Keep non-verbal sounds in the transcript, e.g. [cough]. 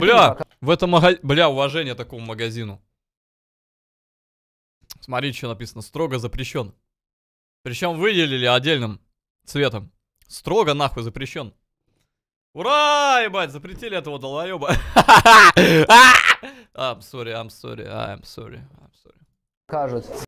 Бля, в этом магазине... Бля, уважение такому магазину. Смотри, что написано. Строго запрещен. Причем выделили отдельным цветом. Строго нахуй запрещен. Ура, ебать, запретили этого долбоеба. [laughs] А, I'm sorry, I'm sorry, I'm sorry, I'm sorry. Кажется.